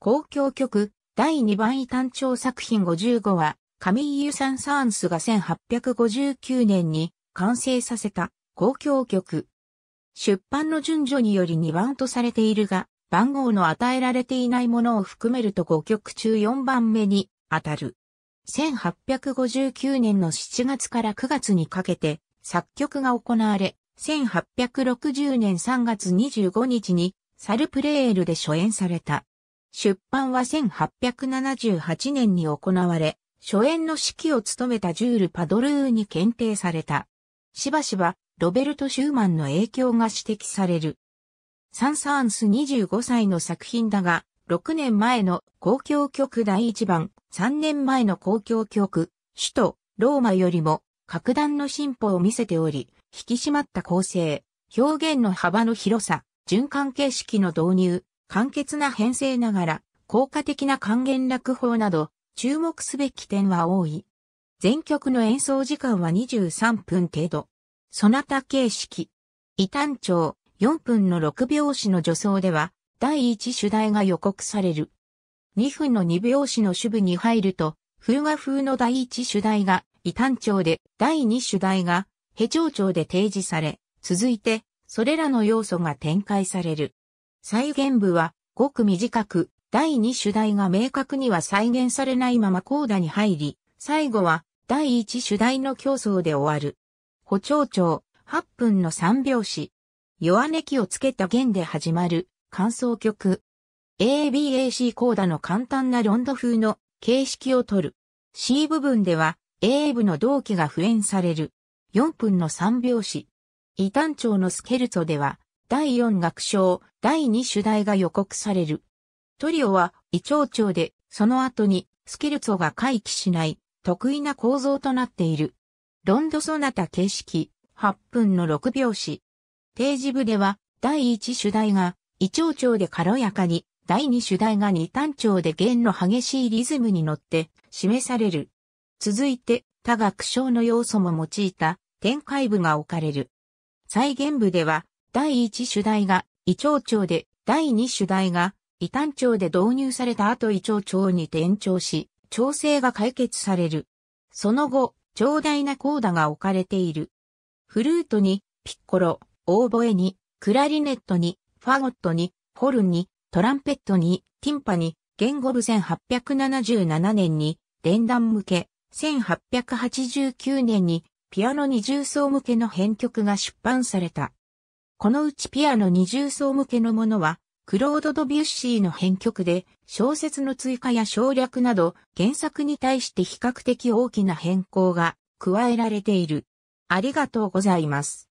公共曲第2番位単調作品55は、カミーユ・サン・サーンスが1859年に完成させた公共曲。出版の順序により2番とされているが、番号の与えられていないものを含めると5曲中4番目に当たる。1859年の7月から9月にかけて作曲が行われ、1860年3月25日にサルプレールで初演された。出版は1878年に行われ、初演の指揮を務めたジュール・パドルーに検定された。しばしば、ロベルト・シューマンの影響が指摘される。サン・サーンス25歳の作品だが、6年前の公共曲第1番、3年前の公共曲、首都、ローマよりも、格段の進歩を見せており、引き締まった構成、表現の幅の広さ、循環形式の導入、簡潔な編成ながら、効果的な還元楽法など、注目すべき点は多い。全曲の演奏時間は23分程度。そなた形式。異端調4分の6拍子の助走では、第1主題が予告される。2分の2拍子の主部に入ると、風画風の第1主題が異端調で、第2主題がヘ長調で提示され、続いて、それらの要素が展開される。再現部はごく短く、第2主題が明確には再現されないままコーダに入り、最後は第1主題の競争で終わる。補聴長、8分の3拍子。弱音器をつけた弦で始まる、感想曲。ABAC コーダの簡単なロンド風の形式を取る。C 部分では A 部の同期が不縁される。4分の3拍子。異端調のスケルツォでは第4楽章、第2主題が予告される。トリオは、胃腸長で、その後に、スキルツォが回帰しない、得意な構造となっている。ロンドソナタ形式、8分の6拍子。定時部では、第1主題が、胃腸長で軽やかに、第2主題が二単調で弦の激しいリズムに乗って、示される。続いて、他楽章の要素も用いた、展開部が置かれる。再現部では、第1主題が伊長町で、第2主題が伊丹町で導入された後伊長町に転調し、調整が解決される。その後、長大なコーダが置かれている。フルートに、ピッコロ、オーボエに、クラリネットに、ファゴットに、ホルンに、トランペットに、ティンパに、言語部1877年に、連弾向け、1889年に、ピアノ二重奏向けの編曲が出版された。このうちピアノ二重奏向けのものは、クロード・ドビュッシーの編曲で、小説の追加や省略など、原作に対して比較的大きな変更が加えられている。ありがとうございます。